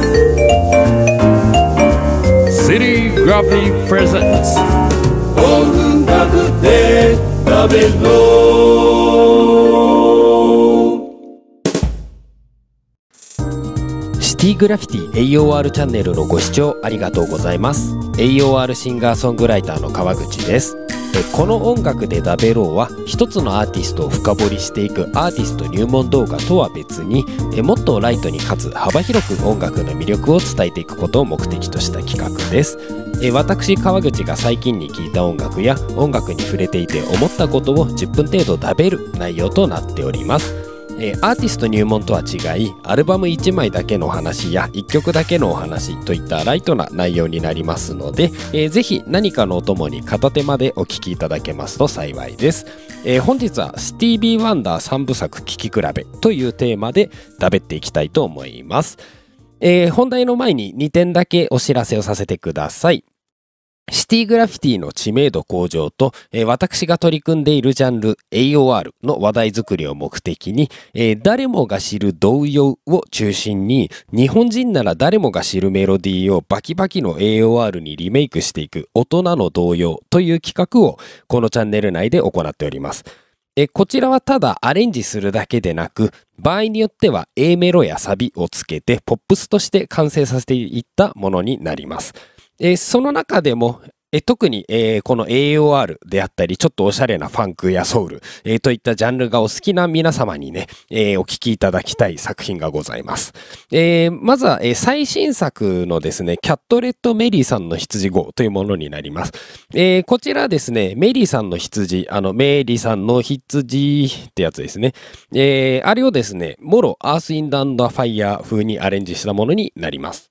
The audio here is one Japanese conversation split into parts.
シティグラフィティ AOR チャンネルのご視聴ありがとうございます AOR シンガーソングライターの川口ですこの音楽でダベローは一つのアーティストを深掘りしていくアーティスト入門動画とは別にもっとライトにかつ幅広く音楽の魅力を伝えていくことを目的とした企画です私川口が最近に聞いた音楽や音楽に触れていて思ったことを10分程度食べる内容となっておりますえアーティスト入門とは違いアルバム1枚だけのお話や1曲だけのお話といったライトな内容になりますので、えー、ぜひ何かのお供に片手までお聴きいただけますと幸いです、えー、本日はスティービー・ワンダー3部作聴き比べというテーマで食べていきたいと思います、えー、本題の前に2点だけお知らせをさせてくださいシティグラフィティの知名度向上と、えー、私が取り組んでいるジャンル AOR の話題作りを目的に、えー、誰もが知る童謡を中心に、日本人なら誰もが知るメロディーをバキバキの AOR にリメイクしていく大人の童謡という企画をこのチャンネル内で行っております。えこちらはただアレンジするだけでなく、場合によっては A メロやサビをつけてポップスとして完成させていったものになります。えー、その中でも、え特に、えー、この AOR であったり、ちょっとおしゃれなファンクやソウル、えー、といったジャンルがお好きな皆様にね、えー、お聴きいただきたい作品がございます。えまずは、え最新作のですね、キャットレット・メリーさんの羊号というものになります。えこちらですね、メリーさんの羊、あの、メリーさんの羊ってやつですね。えあれをですね、モロ・アース・インダンドファイヤー風にアレンジしたものになります。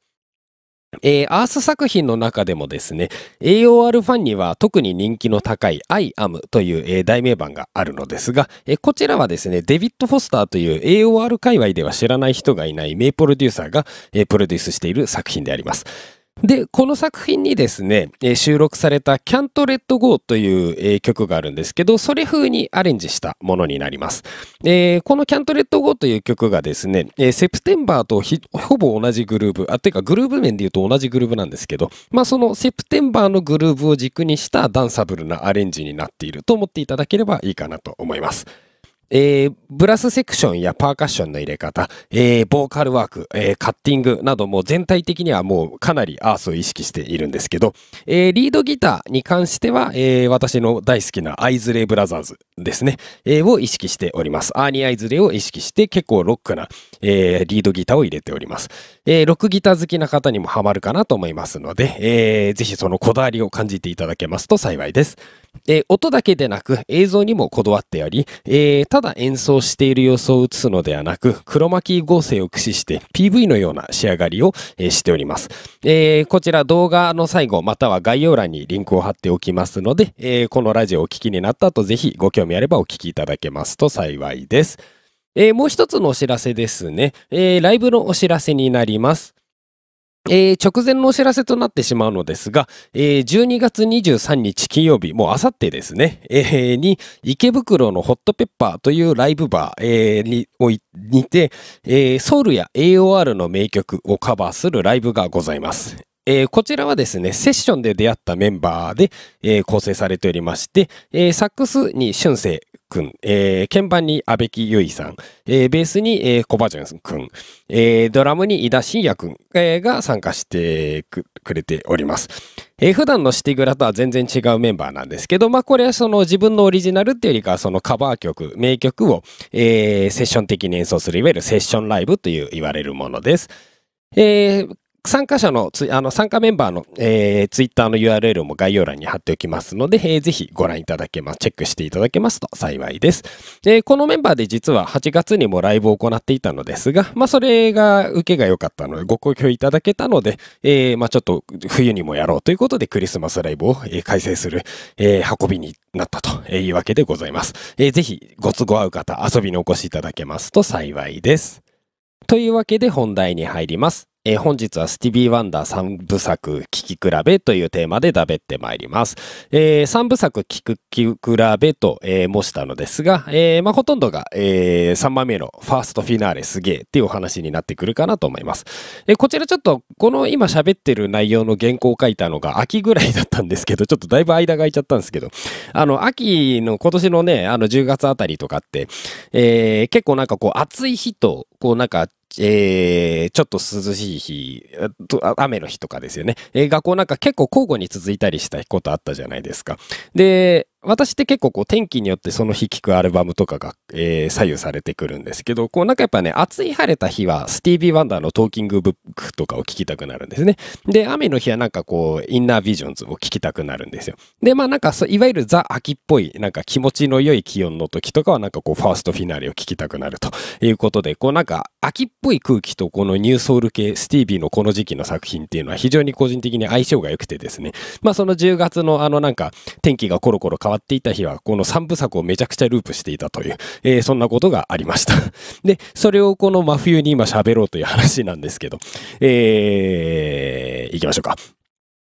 えー、アース作品の中でもですね、AOR ファンには特に人気の高い I am という、えー、題名版があるのですが、えー、こちらはですね、デビッド・フォスターという AOR 界隈では知らない人がいない名プロデューサーが、えプロデュースしている作品であります。で、この作品にですね、えー、収録された Can't Let Go という、えー、曲があるんですけど、それ風にアレンジしたものになります。えー、この Can't Let Go という曲がですね、えー、セプテンバーとほぼ同じグルーブ、あ、てかグルーブ面で言うと同じグルーブなんですけど、まあそのセプテンバーのグルーブを軸にしたダンサブルなアレンジになっていると思っていただければいいかなと思います。えー、ブラスセクションやパーカッションの入れ方、えー、ボーカルワーク、えー、カッティングなども全体的にはもうかなりアースを意識しているんですけど、えー、リードギターに関しては、えー、私の大好きなアイズレイブラザーズですね、えー、を意識しております。アーニーアイズレイを意識して結構ロックな、えー、リードギターを入れております。えー、ロックギター好きな方にもハマるかなと思いますので、えー、ぜひそのこだわりを感じていただけますと幸いです。えー、音だけでなく映像にもこだわっており、えー、ただ演奏している様子を映すのではなく、黒巻合成を駆使して PV のような仕上がりを、えー、しております、えこちら動画の最後または概要欄にリンクを貼っておきますので、えこのラジオをお聴きになった後ぜひご興味あればお聴きいただけますと幸いです。えもう一つのお知らせですね、えライブのお知らせになります。えー、直前のお知らせとなってしまうのですが、えー、12月23日金曜日、もうあさってですね、えー、に、池袋のホットペッパーというライブバー、えー、においにて、えー、ソウルや AOR の名曲をカバーするライブがございます。えー、こちらはですね、セッションで出会ったメンバーで、えー、構成されておりまして、えー、サックスに俊生、ん、えー、鍵盤に阿部木結衣さん、えー、ベースに、えー、コバジュン君、えー、ドラムに井田信也君、えー、が参加してくれております。えー、普段のシティグラとは全然違うメンバーなんですけど、まあ、これはその自分のオリジナルっていうよりかはそのカバー曲、名曲を、えー、セッション的に演奏する、いわゆるセッションライブという言われるものです。えー、参加者のあの、参加メンバーの、えー、ツイッターの URL も概要欄に貼っておきますので、えー、ぜひご覧いただけます、チェックしていただけますと幸いです。このメンバーで実は8月にもライブを行っていたのですが、まあ、それが受けが良かったので、ご好評いただけたので、えー、まあ、ちょっと冬にもやろうということで、クリスマスライブを、えー、開催する、えー、運びになったというわけでございます。えー、ぜひ、ご都合合う方、遊びにお越しいただけますと幸いです。というわけで本題に入ります。えー、本日はスティビー・ワンダー3部作聴き比べというテーマでだべってまいります。えー、3部作聴き比べと、えー、申したのですが、えー、まあ、ほとんどが、え3番目のファーストフィナーレすげえっていうお話になってくるかなと思います。えこちらちょっとこの今喋ってる内容の原稿を書いたのが秋ぐらいだったんですけど、ちょっとだいぶ間が空いちゃったんですけど、あの秋の今年のね、あの10月あたりとかって、え結構なんかこう暑い日と、こうなんかえー、ちょっと涼しい日、雨の日とかですよね。えー、学校なんか結構交互に続いたりしたことあったじゃないですか。で、私って結構こう天気によってその日聴くアルバムとかが、えー、左右されてくるんですけど、こうなんかやっぱね、暑い晴れた日はスティービー・ワンダーのトーキングブックとかを聴きたくなるんですね。で、雨の日はなんかこう、インナービジョンズを聴きたくなるんですよ。で、まあなんかいわゆるザ秋っぽい、なんか気持ちの良い気温の時とかはなんかこう、ファーストフィナーレを聴きたくなるということで、こうなんか秋っぽい空気とこのニューソウル系、スティービーのこの時期の作品っていうのは非常に個人的に相性が良くてですね、まあその10月のあのなんか天気がコロコロ変わ変わっていた日は、この3部作をめちゃくちゃループしていたという、えー、そんなことがありました で、それをこの真冬に今喋ろうという話なんですけど、えー、行きましょうか。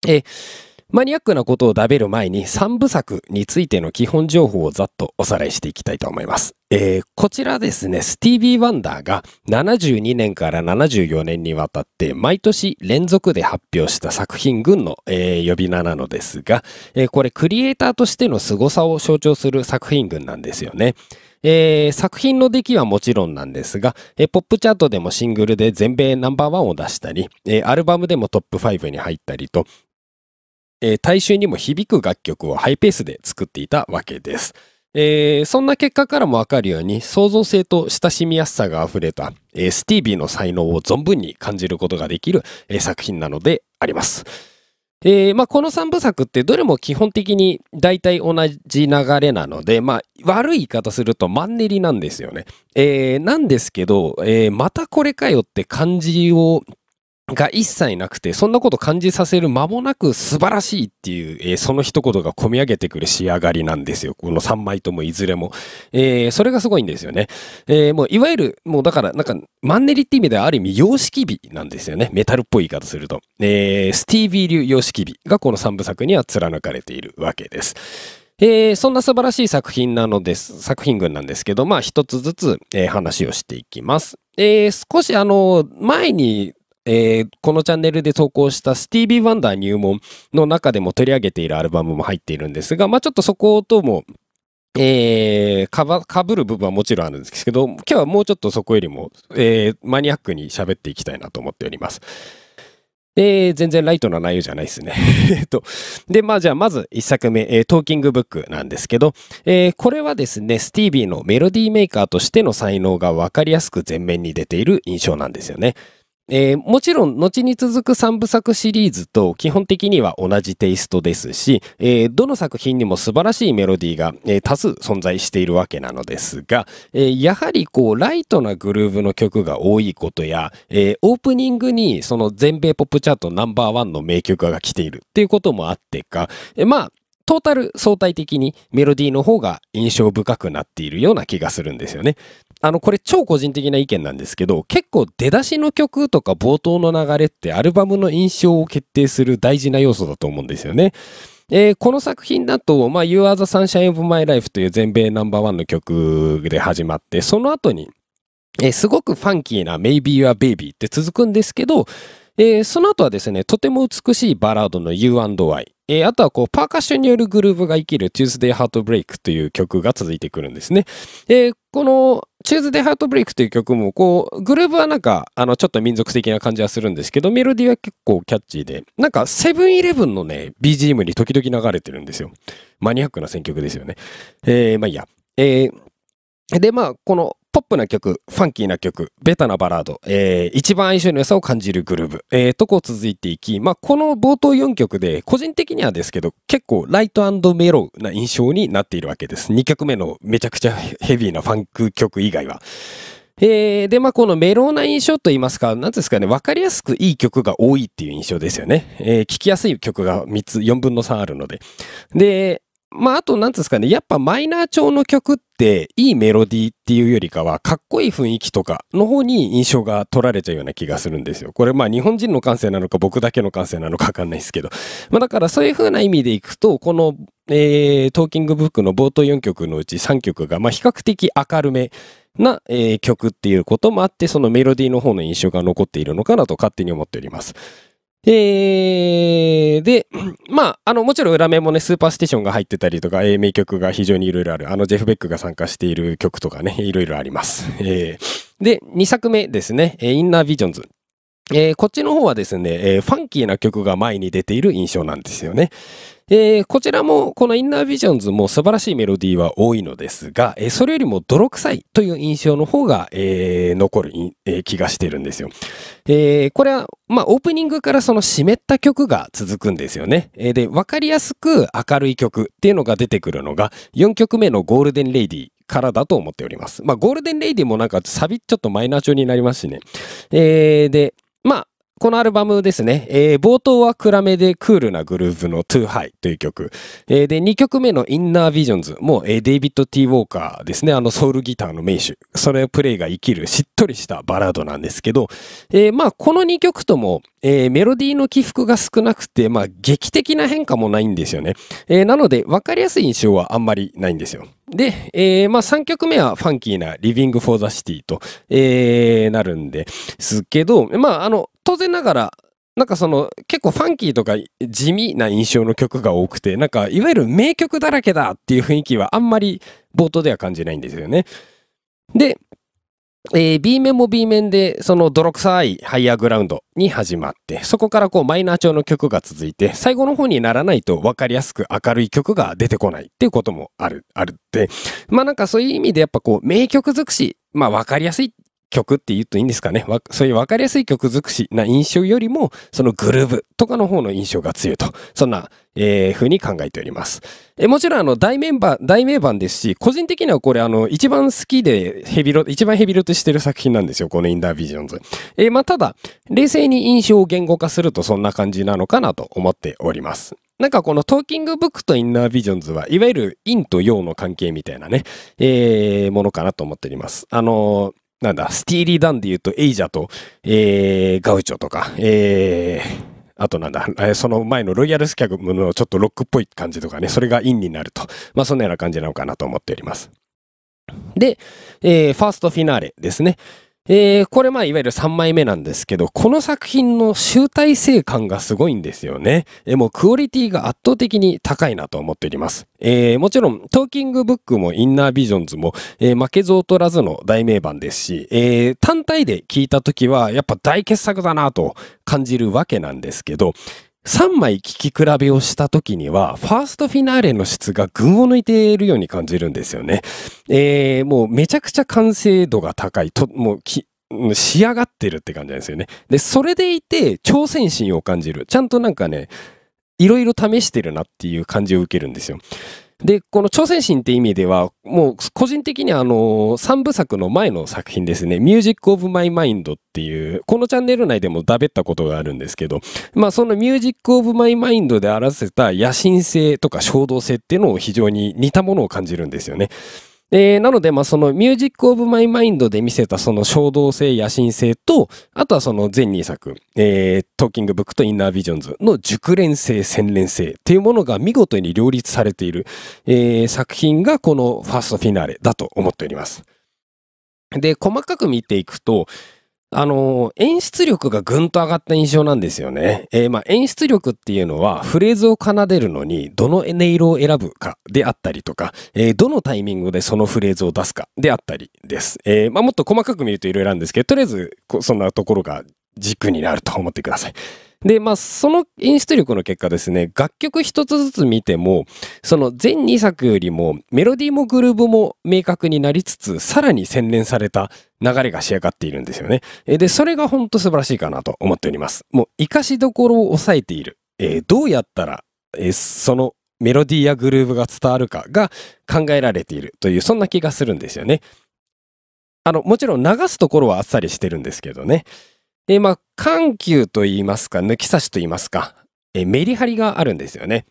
えーマニアックなことを食べる前に3部作についての基本情報をざっとおさらいしていきたいと思います。えー、こちらですね、スティービー・ワンダーが72年から74年にわたって毎年連続で発表した作品群の、えー、呼び名なのですが、えー、これクリエイターとしての凄さを象徴する作品群なんですよね。えー、作品の出来はもちろんなんですが、えー、ポップチャートでもシングルで全米ナンバーワンを出したり、えー、アルバムでもトップ5に入ったりと、えー、大衆にも響く楽曲をハイペースで作っていたわけです。えー、そんな結果からもわかるように創造性と親しみやすさが溢れた、えー、スティービーの才能を存分に感じることができる、えー、作品なのであります。えーまあ、この3部作ってどれも基本的に大体同じ流れなので、まあ、悪い言い方するとマンネリなんですよね。えー、なんですけど、えー、またこれかよって感じをが一切なくて、そんなこと感じさせる間もなく素晴らしいっていう、えー、その一言が込み上げてくる仕上がりなんですよ。この3枚ともいずれも。えー、それがすごいんですよね。えー、もういわゆる、もうだからなんかマンネリって意味ではある意味様式美なんですよね。メタルっぽい言い方すると。えスティービー流様式美がこの3部作には貫かれているわけです。えー、そんな素晴らしい作品なのです、作品群なんですけど、まあ一つずつ、えー、話をしていきます。えー、少しあの、前にえー、このチャンネルで投稿したスティービー・ワンダー入門の中でも取り上げているアルバムも入っているんですが、まあ、ちょっとそことも、えー、かば、かぶる部分はもちろんあるんですけど、今日はもうちょっとそこよりも、えー、マニアックに喋っていきたいなと思っております。えー、全然ライトな内容じゃないですね。と。で、まあじゃあまず一作目、えー、トーキングブックなんですけど、えー、これはですね、スティービーのメロディーメーカーとしての才能が分かりやすく前面に出ている印象なんですよね。えー、もちろん、後に続く3部作シリーズと基本的には同じテイストですし、えー、どの作品にも素晴らしいメロディーが、えー、多数存在しているわけなのですが、えやはりこう、ライトなグルーヴの曲が多いことや、えオープニングにその全米ポップチャートナンバーワンの名曲が来ているっていうこともあってか、えまあ、トータル相対的にメロディーの方が印象深くなっているような気がするんですよね。あの、これ超個人的な意見なんですけど、結構出だしの曲とか冒頭の流れってアルバムの印象を決定する大事な要素だと思うんですよね。えー、この作品だと、まあ、You Are the Sunshine of My Life という全米ナンバーワンの曲で始まって、その後に、えー、すごくファンキーな Maybe You Are Baby って続くんですけど、えー、その後はですね、とても美しいバラードの You&I、えー、あとはこうパーカッションによるグルーブが生きる Tuesday Heartbreak という曲が続いてくるんですね。えー、この、チューズデハートブレイクという曲も、こう、グルーブはなんか、あの、ちょっと民族的な感じはするんですけど、メロディーは結構キャッチーで、なんか、セブンイレブンのね、BGM に時々流れてるんですよ。マニアックな選曲ですよね。えー、まあいいや。えー、で、まあ、この、プな曲、ファンキーな曲、ベタなバラード、えー、一番相性の良さを感じるグルーブ、えー、とこう続いていき、まあ、この冒頭4曲で、個人的にはですけど、結構ライトメロな印象になっているわけです。2曲目のめちゃくちゃヘビーなファンク曲以外は。えー、で、まあ、このメローな印象といいますか、なんですかね、わかりやすくいい曲が多いっていう印象ですよね。えー、聞きやすい曲が3つ、4分の3あるので。で、まあ、あと、なんうんですかね、やっぱマイナー調の曲って、いいメロディーっていうよりかは、かっこいい雰囲気とかの方に印象が取られちゃうような気がするんですよ。これ、まあ、日本人の感性なのか、僕だけの感性なのかわかんないですけど。まあ、だから、そういう風な意味でいくと、この、えー、トーキングブックの冒頭4曲のうち3曲が、まあ、比較的明るめな、えー、曲っていうこともあって、そのメロディーの方の印象が残っているのかなと勝手に思っております。えー、で、まあ、あの、もちろん裏面もね、スーパーステーションが入ってたりとか、えー、名曲が非常にいろいろある。あの、ジェフ・ベックが参加している曲とかね、いろいろあります。えー、で、2作目ですね、えー、インナービジョンズ。えー、こっちの方はですね、えー、ファンキーな曲が前に出ている印象なんですよね。えー、こちらもこのインナービジョンズも素晴らしいメロディーは多いのですが、えー、それよりも泥臭いという印象の方が、えー、残る、えー、気がしてるんですよ。えー、これは、まあ、オープニングからその湿った曲が続くんですよね。えー、で、わかりやすく明るい曲っていうのが出てくるのが、4曲目のゴールデンレイディからだと思っております。まあ、ゴールデンレイディもなんかサビちょっとマイナー調になりますしね。えー、で、まあ、このアルバムですね、えー、冒頭は暗めでクールなグルーヴの Too High という曲、えー、で、2曲目の Inner Visions も、えー、デイビッド・ティウォーカーですね、あのソウルギターの名手、それプレイが生きるしっとりしたバラードなんですけど、えー、まあ、この2曲とも、えー、メロディーの起伏が少なくて、まあ、劇的な変化もないんですよね。えー、なので、わかりやすい印象はあんまりないんですよ。で、えー、まあ3曲目はファンキーな Living for the City と、えー、なるんですけど、まああの、当然ながら、なんかその結構ファンキーとか地味な印象の曲が多くて、なんかいわゆる名曲だらけだっていう雰囲気はあんまり冒頭では感じないんですよね。で、えー、B 面も B 面で、その泥臭いハイアーグラウンドに始まって、そこからこうマイナー調の曲が続いて、最後の方にならないと分かりやすく明るい曲が出てこないっていうこともある、あるって。まあなんかそういう意味でやっぱこう名曲尽くし、まあ分かりやすい曲って言うといいんですかね。そういう分かりやすい曲尽くしな印象よりも、そのグルーブとかの方の印象が強いと。そんな、えー、風に考えております。えもちろん、あの、大メンバー、大名盤ですし、個人的にはこれ、あの、一番好きでヘビロ、一番ヘビロテしてる作品なんですよ。このインダービジョンズ。えー、まあ、ただ、冷静に印象を言語化するとそんな感じなのかなと思っております。なんかこのトーキングブックとインナービジョンズはいわゆる陰と陽の関係みたいなね、えー、ものかなと思っております。あのーなんだ、スティーリー・ダンで言うと、エイジャと、えー、ガウチョとか、えー、あとなんだ、えその前のロイヤルスキャグのちょっとロックっぽい感じとかね、それがインになると。まあ、そんなような感じなのかなと思っております。で、えー、ファーストフィナーレですね。えー、これまあいわゆる3枚目なんですけど、この作品の集大成感がすごいんですよね。えー、もうクオリティが圧倒的に高いなと思っております。えー、もちろん、トーキングブックもインナービジョンズも、えー、負けず劣らずの大名版ですし、えー、単体で聞いた時はやっぱ大傑作だなと感じるわけなんですけど、3枚聞き比べをした時には、ファーストフィナーレの質が群を抜いているように感じるんですよね。えー、もうめちゃくちゃ完成度が高い。と、もう仕上がってるって感じなんですよね。で、それでいて、挑戦心を感じる。ちゃんとなんかね、いろいろ試してるなっていう感じを受けるんですよ。で、この朝鮮人って意味では、もう個人的にあの、三部作の前の作品ですね、ミュージックオブマイマインドっていう、このチャンネル内でもダベったことがあるんですけど、まあそのミュージックオブマイマインドで表せた野心性とか衝動性っていうのを非常に似たものを感じるんですよね。えー、なので、まあ、そのミュージックオブマイマインドで見せたその衝動性、野心性と、あとはその全2作、えー、トーキングブックとインナービジョンズの熟練性、洗練性っていうものが見事に両立されている、えー、作品がこのファーストフィナーレだと思っております。で、細かく見ていくと、あの、演出力がぐんと上がった印象なんですよね。えー、まあ、演出力っていうのはフレーズを奏でるのにどの音色を選ぶかであったりとか、えー、どのタイミングでそのフレーズを出すかであったりです。えー、まあ、もっと細かく見るといろいろあるんですけど、とりあえず、そんなところが軸になると思ってください。で、まあ、その演出力の結果ですね、楽曲一つずつ見ても、その全2作よりもメロディーもグルーブも明確になりつつ、さらに洗練された流れが仕上がっているんですよね。で、それがほんと素晴らしいかなと思っております。もう、生かしどころを抑えている。えー、どうやったら、えー、そのメロディーやグルーブが伝わるかが考えられているという、そんな気がするんですよね。あの、もちろん流すところはあっさりしてるんですけどね。えー、まあ、緩急と言いますか、抜き差しと言いますか、えー、メリハリがあるんですよね。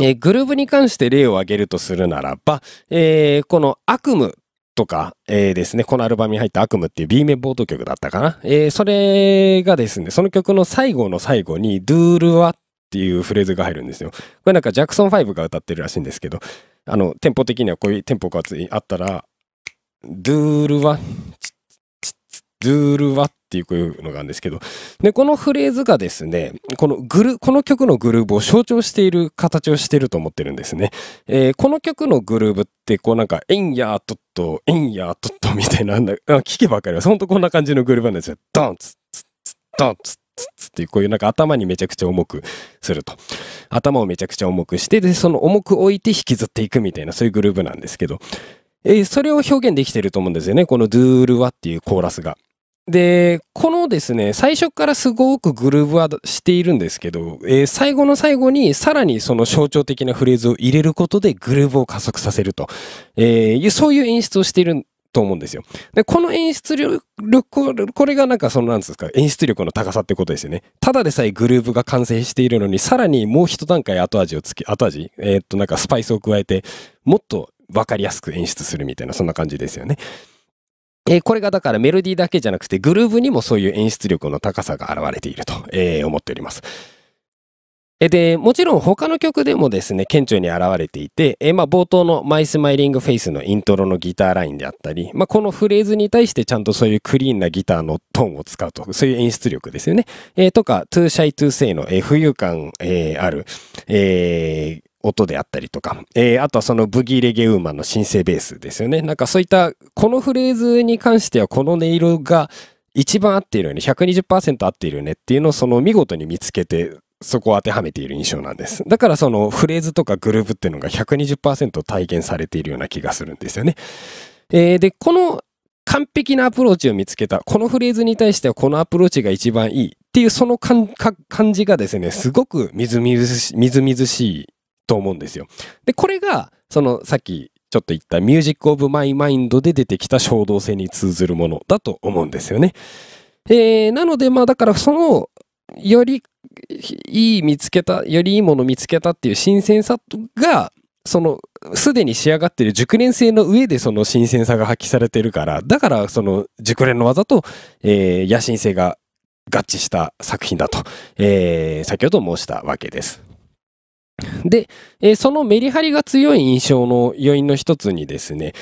えー、グルーブに関して例を挙げるとするならば、えー、この悪夢とか、えー、ですね、このアルバムに入った悪夢っていう B 面冒頭曲だったかな。えー、それがですね、その曲の最後の最後に、ドゥールはっていうフレーズが入るんですよ。これなんかジャクソン5が歌ってるらしいんですけど、あの、テンポ的にはこういうテンポがあったら、ドゥールは、チドゥールワっていうのがあるんですけど、で、このフレーズがですね、このグル、この曲のグルーブを象徴している形をしていると思ってるんですね。えー、この曲のグルーブって、こうなんか、エンヤートット、エンヤートットみたいな、んだ、聞けばわかります。ほんとこんな感じのグルーブなんですよ。ドンツッツッツッ、ドンツッつつってこういうなんか頭にめちゃくちゃ重くすると。頭をめちゃくちゃ重くして、で、その重く置いて引きずっていくみたいな、そういうグルーブなんですけど、えー、それを表現できてると思うんですよね。このドゥールワっていうコーラスが。で、このですね、最初からすごくグルーブはしているんですけど、えー、最後の最後にさらにその象徴的なフレーズを入れることでグルーブを加速させると、えー、そういう演出をしていると思うんですよ。で、この演出力、これがなんかそのなんですか、演出力の高さってことですよね。ただでさえグルーブが完成しているのに、さらにもう一段階後味をつけ、後味、えー、っとなんかスパイスを加えて、もっとわかりやすく演出するみたいな、そんな感じですよね。えー、これがだからメロディーだけじゃなくてグルーヴにもそういう演出力の高さが現れていると、えー、思っております。で、もちろん他の曲でもですね、顕著に現れていて、まあ、冒頭のマイスマイリングフェイスのイントロのギターラインであったり、まあ、このフレーズに対してちゃんとそういうクリーンなギターのトーンを使うと、そういう演出力ですよね。えー、とか、トゥーシャイトゥーセイの、浮遊感、ある、音であったりとか、えー、あとはそのブギーレゲウーマンのシンベースですよね。なんかそういった、このフレーズに関してはこの音色が一番合っているよね、120%合っているよねっていうのをその見事に見つけて、そこを当てはめている印象なんです。だからそのフレーズとかグループっていうのが120%体現されているような気がするんですよね。えー、で、この完璧なアプローチを見つけた、このフレーズに対してはこのアプローチが一番いいっていうその感じがですね、すごくみずみずしいと思うんですよ。で、これが、そのさっきちょっと言ったミュージックオブマイマインドで出てきた衝動性に通ずるものだと思うんですよね。えー、なので、まあだからその、よりいい見つけた、よりいいもの見つけたっていう新鮮さが、その、すでに仕上がってる熟練性の上でその新鮮さが発揮されてるから、だからその熟練の技と、えー、野心性が合致した作品だと、えー、先ほど申したわけです。で、えー、そのメリハリが強い印象の要因の一つにですね、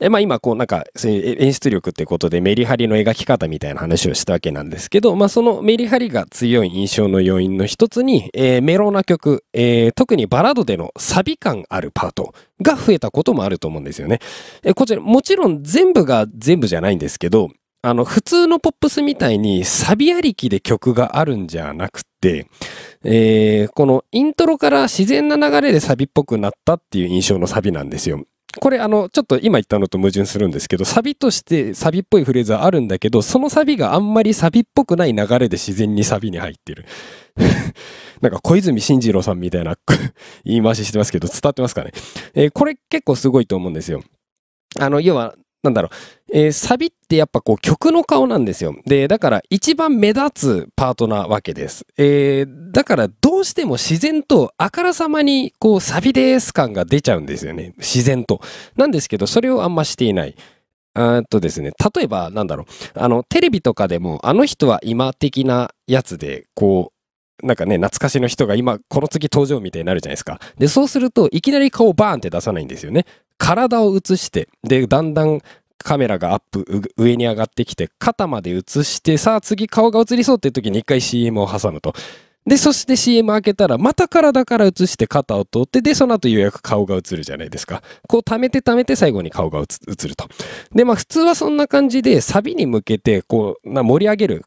えまあ、今こうなんか演出力ってことでメリハリの描き方みたいな話をしたわけなんですけど、まあ、そのメリハリが強い印象の要因の一つに、えー、メロな曲、えー、特にバラードでのサビ感あるパートが増えたこともあると思うんですよね。えー、こちらもちろん全部が全部じゃないんですけどあの、普通のポップスみたいにサビありきで曲があるんじゃなくて、えー、このイントロから自然な流れでサビっぽくなったっていう印象のサビなんですよ。これあの、ちょっと今言ったのと矛盾するんですけど、サビとしてサビっぽいフレーズはあるんだけど、そのサビがあんまりサビっぽくない流れで自然にサビに入ってる。なんか小泉進次郎さんみたいな 言い回ししてますけど、伝わってますかね。えー、これ結構すごいと思うんですよ。あの、要は、なんだろう、えー、サビってやっぱこう曲の顔なんですよ。で、だから一番目立つパートなわけです。えー、だからどうしても自然とあからさまにこうサビです感が出ちゃうんですよね。自然と。なんですけど、それをあんましていない。あとですね、例えばなんだろう、あの、テレビとかでもあの人は今的なやつで、こう、なんかね、懐かしの人が今、この次登場みたいになるじゃないですか。で、そうすると、いきなり顔バーンって出さないんですよね。体を映して、で、だんだんカメラがアップ、上に上がってきて、肩まで映して、さあ次顔が映りそうっていう時に一回 CM を挟むと。で、そして CM 開けたら、また体から移して肩を通って、で、その後ようやく顔が映るじゃないですか。こう、溜めて溜めて最後に顔が映ると。で、まあ、普通はそんな感じで、サビに向けて、こう、な盛り上げる。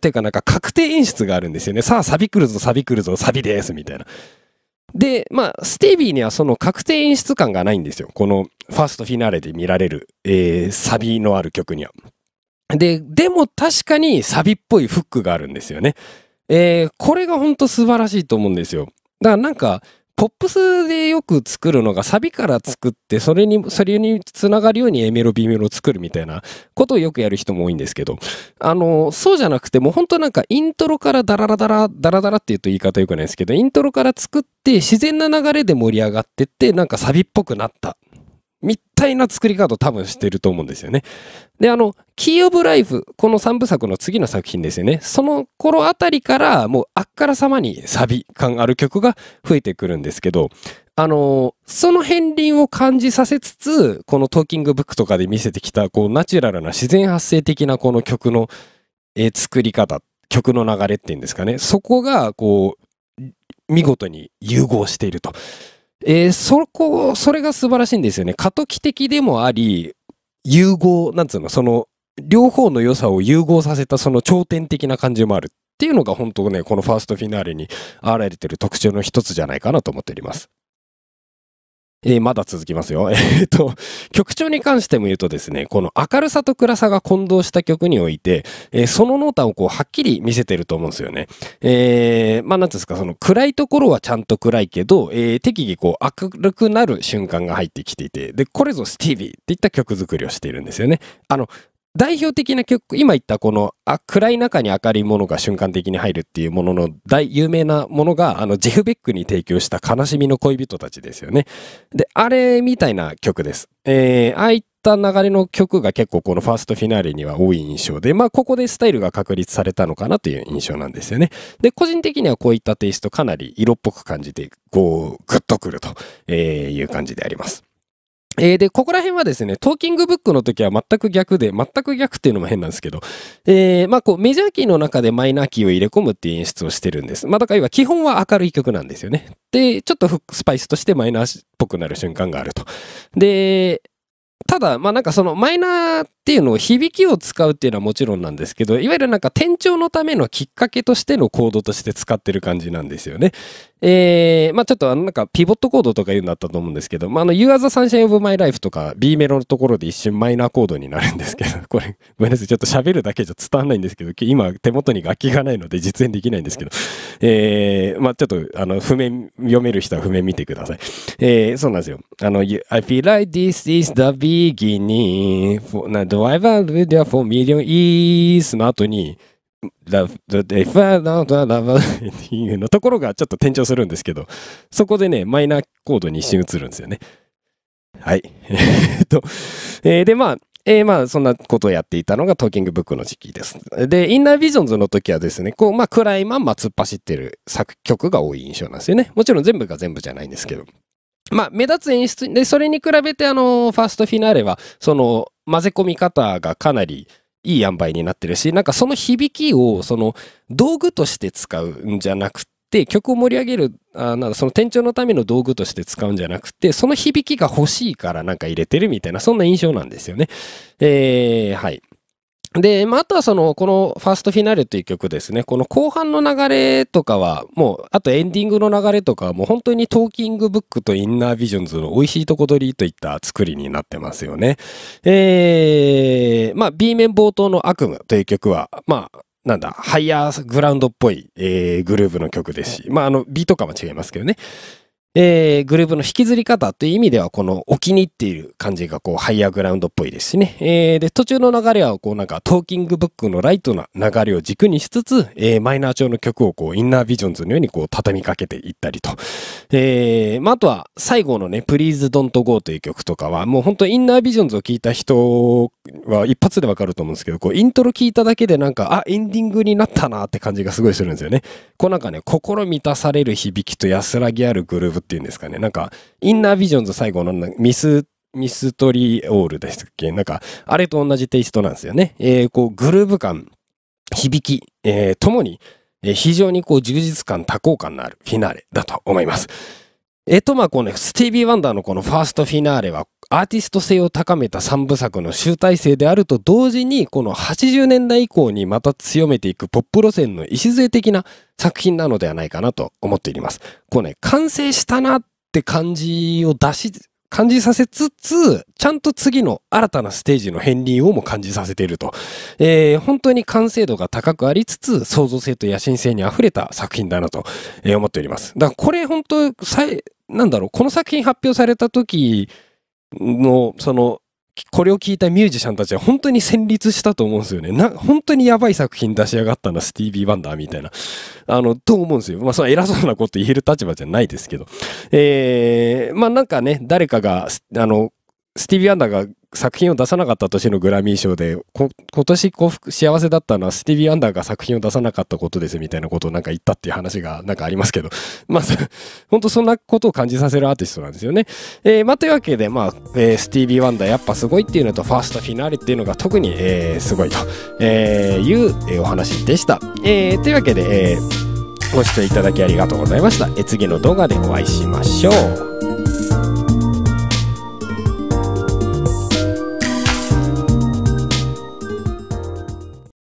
ていうか、なんか確定演出があるんですよね。さあ、サビ来るぞ、サビ来るぞ、サビです、みたいな。で、まあ、スティービーにはその確定演出感がないんですよ。このファーストフィナーレで見られる、えー、サビのある曲には。で、でも確かにサビっぽいフックがあるんですよね。えー、これが本当素晴らしいと思うんですよ。だからなんか、ポップスでよく作るのがサビから作って、それに、それにながるように A メロ、B メロを作るみたいなことをよくやる人も多いんですけど、あの、そうじゃなくてもう本当なんかイントロからダラダラ、ダラダラって言うと言い方よくないですけど、イントロから作って自然な流れで盛り上がってって、なんかサビっぽくなったみたいな作り方多分してると思うんですよね。で、あの、キー・オブ・ライフ、この3部作の次の作品ですよね。その頃あたりから、もうあっからさまにサビ感ある曲が増えてくるんですけど、あのー、その片鱗を感じさせつつ、このトーキングブックとかで見せてきた、こう、ナチュラルな自然発生的なこの曲の、えー、作り方、曲の流れっていうんですかね。そこが、こう、見事に融合していると。えー、そこ、それが素晴らしいんですよね。過渡期的でもあり、融合、なんつうの、その、両方の良さを融合させたその頂点的な感じもあるっていうのが本当ね、このファーストフィナーレに現れてる特徴の一つじゃないかなと思っております。えー、まだ続きますよ。えー、っと、曲調に関しても言うとですね、この明るさと暗さが混同した曲において、えー、その濃淡をこう、はっきり見せてると思うんですよね。えー、まあ、なんですか、その暗いところはちゃんと暗いけど、えー、適宜こう、明るくなる瞬間が入ってきていて、で、これぞスティービーっていった曲作りをしているんですよね。あの、代表的な曲、今言ったこの暗い中に明るいものが瞬間的に入るっていうものの大有名なものがあのジェフ・ベックに提供した悲しみの恋人たちですよね。で、あれみたいな曲です。えー、ああいった流れの曲が結構このファーストフィナーレには多い印象で、まあここでスタイルが確立されたのかなという印象なんですよね。で、個人的にはこういったテイストかなり色っぽく感じて、こう、グッとくるという感じであります。えー、で、ここら辺はですね、トーキングブックの時は全く逆で、全く逆っていうのも変なんですけど、えー、まあこう、メジャーキーの中でマイナーキーを入れ込むっていう演出をしてるんです。まあだから要は基本は明るい曲なんですよね。で、ちょっとスパイスとしてマイナーっぽくなる瞬間があると。で、ただ、まあなんかそのマイナーっていうのを響きを使うっていうのはもちろんなんですけど、いわゆるなんか転調のためのきっかけとしてのコードとして使ってる感じなんですよね。えー、まあちょっとあのなんかピボットコードとか言うんだったと思うんですけど、まああの You are the sunshine of my life とか B メロのところで一瞬マイナーコードになるんですけど、これごめんなさい、ちょっと喋るだけじゃ伝わんないんですけど、今手元に楽器がないので実演できないんですけど、えー、まあちょっとあの譜面、読める人は譜面見てください。えー、そうなんですよ。あの、I feel like this is the beginning driver will therefore million is の後に、ラフ、ラフ、ラフ、ラフ、ラフ、ラフ、のところがちょっと転調するんですけど、そこでね、マイナーコードに一瞬移るんですよね。はい。えっと、えー、で、まあ、えー、まあ、そんなことをやっていたのがトーキングブックの時期です。で、インナービジョンズの時はですね、こう、まあ、暗いまんま突っ走ってる作曲が多い印象なんですよね。もちろん全部が全部じゃないんですけど。まあ、目立つ演出で、それに比べてあの、ファーストフィナーレは、その、混ぜ込み方がかなりいい塩梅になってるし、なんかその響きを、その、道具として使うんじゃなくて、曲を盛り上げるあなんその店長のための道具として使うんじゃなくてその響きが欲しいからなんか入れてるみたいなそんな印象なんですよね。えー、はい。で、まあ、あとはその、このファーストフィナレという曲ですね。この後半の流れとかは、もう、あとエンディングの流れとかはもう本当にトーキングブックとインナービジョンズの美味しいとこ取りといった作りになってますよね。えー、まあ、B 面冒頭の悪夢という曲は、まあ、なんだ、ハイヤーグラウンドっぽい、えー、グルーブの曲ですし、まあ、あの、B とかも違いますけどね。えー、グループの引きずり方という意味では、この置きに入っている感じが、こう、ハイアグラウンドっぽいですしね。えー、で、途中の流れは、こう、なんか、トーキングブックのライトな流れを軸にしつつ、えー、マイナー調の曲を、こう、インナービジョンズのように、こう、畳みかけていったりと。えー、まあ、あとは、最後のね、Please Don't Go という曲とかは、もう本当インナービジョンズを聴いた人は一発でわかると思うんですけど、こう、イントロ聞いただけでなんか、あ、エンディングになったなって感じがすごいするんですよね。こうなんかね、心満たされる響きと安らぎあるグループっていうんですかね。なんか、インナービジョンズ最後のミス、ミストリオールでしたっけなんか、あれと同じテイストなんですよね。えー、こう、グルーヴ感、響き、えー、ともに、えー、非常にこう充実感、多幸感のあるフィナーレだと思います。えとまあこのスティービー・ワンダーのこのファーストフィナーレはアーティスト性を高めた3部作の集大成であると同時にこの80年代以降にまた強めていくポップ路線の礎的な作品なのではないかなと思っています。こうね完成したなって感じを出し感じさせつつ、ちゃんと次の新たなステージの片鱗をも感じさせていると。えー、本当に完成度が高くありつつ、創造性と野心性に溢れた作品だなと、えー、思っております。だからこれ本当、さえ、なんだろう、この作品発表された時の、その、これを聞いたミュージシャンたちは本当に戦慄したと思うんですよね。な、本当にやばい作品出しやがったな、スティービー・ワンダーみたいな。あの、と思うんですよ。まあ、その偉そうなこと言える立場じゃないですけど。えー、まあなんかね、誰かが、あの、スティービー・ワンダーが作品を出さなかった年のグラミー賞で、今年幸福、幸せだったのはスティービー・アンダーが作品を出さなかったことですみたいなことをなんか言ったっていう話がなんかありますけど、まあ、ほんとそんなことを感じさせるアーティストなんですよね。えー、まあ、というわけで、まあ、えー、スティービー・ワンダーやっぱすごいっていうのと、ファーストフィナーレっていうのが特に、えー、すごいと、えいう、えお話でした。えというわけで、えご視聴いただきありがとうございました。え次の動画でお会いしましょう。